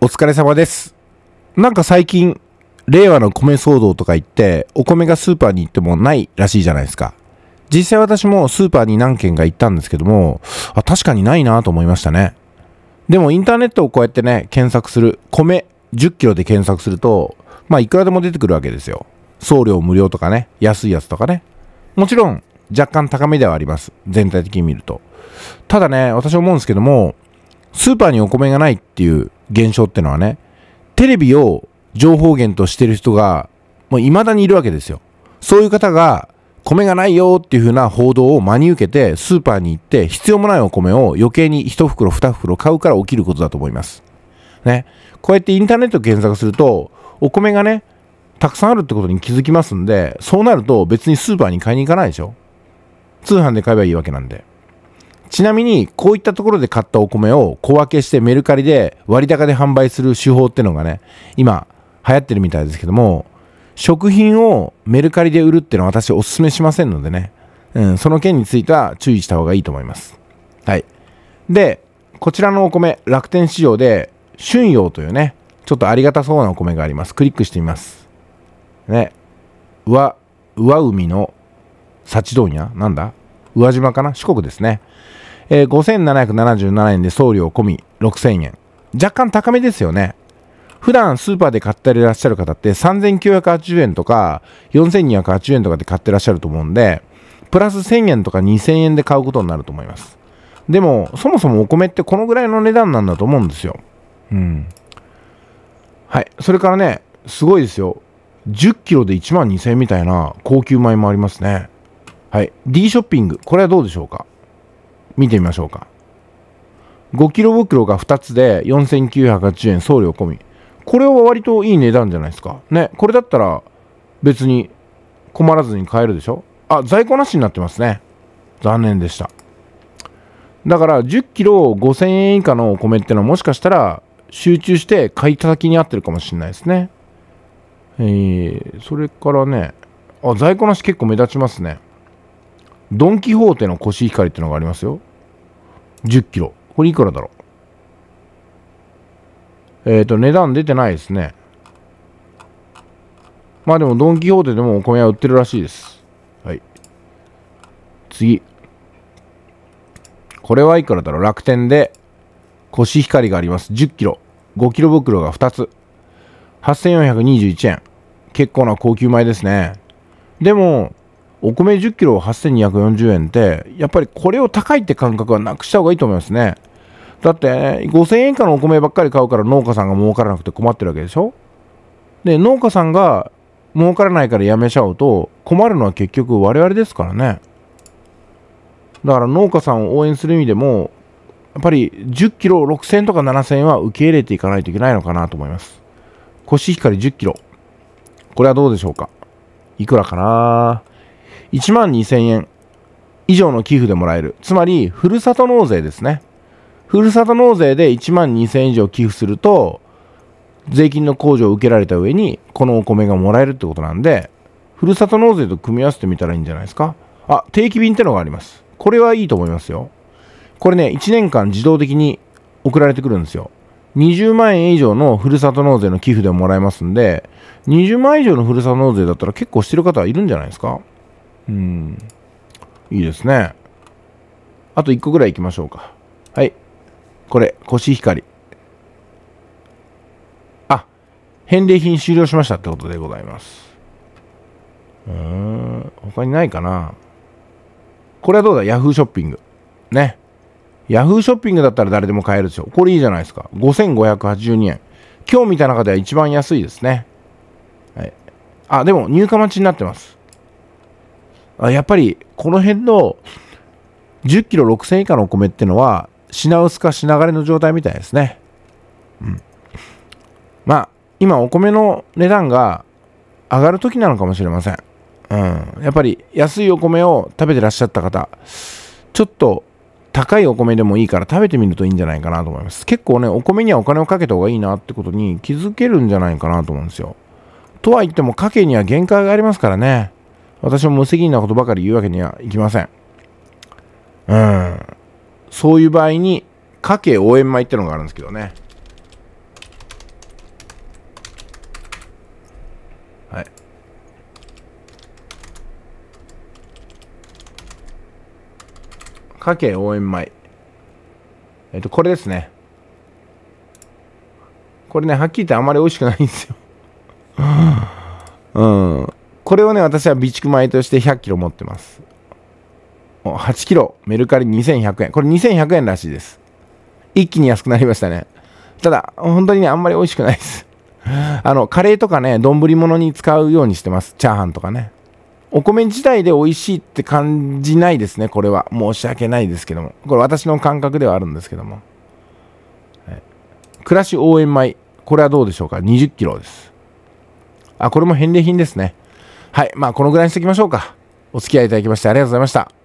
お疲れ様です。なんか最近、令和の米騒動とか言って、お米がスーパーに行ってもないらしいじゃないですか。実際私もスーパーに何軒か行ったんですけども、あ、確かにないなと思いましたね。でもインターネットをこうやってね、検索する、米10キロで検索すると、まあいくらでも出てくるわけですよ。送料無料とかね、安いやつとかね。もちろん若干高めではあります。全体的に見ると。ただね、私思うんですけども、スーパーにお米がないっていう現象ってのはね、テレビを情報源としてる人が、もう未だにいるわけですよ。そういう方が、米がないよっていう風な報道を真に受けて、スーパーに行って必要もないお米を余計に1袋2袋買うから起きることだと思います。ね。こうやってインターネット検索すると、お米がね、たくさんあるってことに気づきますんで、そうなると別にスーパーに買いに行かないでしょ。通販で買えばいいわけなんで。ちなみに、こういったところで買ったお米を小分けしてメルカリで割高で販売する手法ってのがね、今流行ってるみたいですけども、食品をメルカリで売るってのは私お勧めしませんのでね、うん、その件については注意した方がいいと思います。はい。で、こちらのお米、楽天市場で、春陽というね、ちょっとありがたそうなお米があります。クリックしてみます。ね。うわ、うわ海の幸問屋なんだ宇和島かな四国ですね。えー、5777円で送料込み6000円。若干高めですよね。普段スーパーで買っていらっしゃる方って3980円とか4280円とかで買ってらっしゃると思うんで、プラス1000円とか2000円で買うことになると思います。でも、そもそもお米ってこのぐらいの値段なんだと思うんですよ。うん。はい。それからね、すごいですよ。10キロで1万2000円みたいな高級米もありますね。はい。D ショッピング。これはどうでしょうか見てみましょうか5キロ袋が2つで4980円送料込みこれは割といい値段じゃないですかねこれだったら別に困らずに買えるでしょあ在庫なしになってますね残念でしただから1 0キロ5 0 0 0円以下のお米ってのはもしかしたら集中して買い叩きに合ってるかもしれないですねえー、それからねあ在庫なし結構目立ちますねドン・キホーテのコシヒカリってのがありますよ10キロ。これいくらだろうえっ、ー、と、値段出てないですね。まあでも、ドン・キホーテでもお米は売ってるらしいです。はい。次。これはいくらだろう楽天で、コシヒカリがあります。10キロ。5キロ袋が2つ。8421円。結構な高級米ですね。でも、お米1 0キロ8240円ってやっぱりこれを高いって感覚はなくした方がいいと思いますねだって、5000円以下のお米ばっかり買うから農家さんが儲からなくて困ってるわけでしょで農家さんが儲からないからやめちゃうと困るのは結局我々ですからねだから農家さんを応援する意味でもやっぱり1 0キロ6000円とか7000円は受け入れていかないといけないのかなと思いますコシヒカリ1 0キロこれはどうでしょうかいくらかな1万2000円以上の寄付でもらえる。つまり、ふるさと納税ですね。ふるさと納税で1万2000円以上寄付すると、税金の控除を受けられた上に、このお米がもらえるってことなんで、ふるさと納税と組み合わせてみたらいいんじゃないですか。あ、定期便ってのがあります。これはいいと思いますよ。これね、1年間自動的に送られてくるんですよ。20万円以上のふるさと納税の寄付でもらえますんで、20万円以上のふるさと納税だったら結構してる方はいるんじゃないですかうん。いいですね。あと1個ぐらい行きましょうか。はい。これ、コシヒカリ。あ、返礼品終了しましたってことでございます。うーん。他にないかな。これはどうだ ?Yahoo ショッピング。ね。Yahoo ショッピングだったら誰でも買えるでしょ。これいいじゃないですか。5582円。今日見た中では一番安いですね。はい。あ、でも入荷待ちになってます。あやっぱりこの辺の10キロ6000以下のお米ってのは品薄か品枯れの状態みたいですね。うん。まあ、今お米の値段が上がる時なのかもしれません。うん。やっぱり安いお米を食べてらっしゃった方、ちょっと高いお米でもいいから食べてみるといいんじゃないかなと思います。結構ね、お米にはお金をかけた方がいいなってことに気づけるんじゃないかなと思うんですよ。とは言っても家計には限界がありますからね。私も無責任なことばかり言うわけにはいきません。うん。そういう場合に、家計応援米ってのがあるんですけどね。はい。家計応援米。えっと、これですね。これね、はっきり言ってあまり美味しくないんですよ。うん。これをね、私は備蓄米として100キロ持ってます。8キロ、メルカリ2100円。これ2100円らしいです。一気に安くなりましたね。ただ、本当にね、あんまり美味しくないです。あの、カレーとかね、丼物に使うようにしてます。チャーハンとかね。お米自体で美味しいって感じないですね、これは。申し訳ないですけども。これ私の感覚ではあるんですけども。暮らし応援米。これはどうでしょうか ?20 キロです。あ、これも返礼品ですね。はい。まあ、このぐらいにしておきましょうか。お付き合いいただきましてありがとうございました。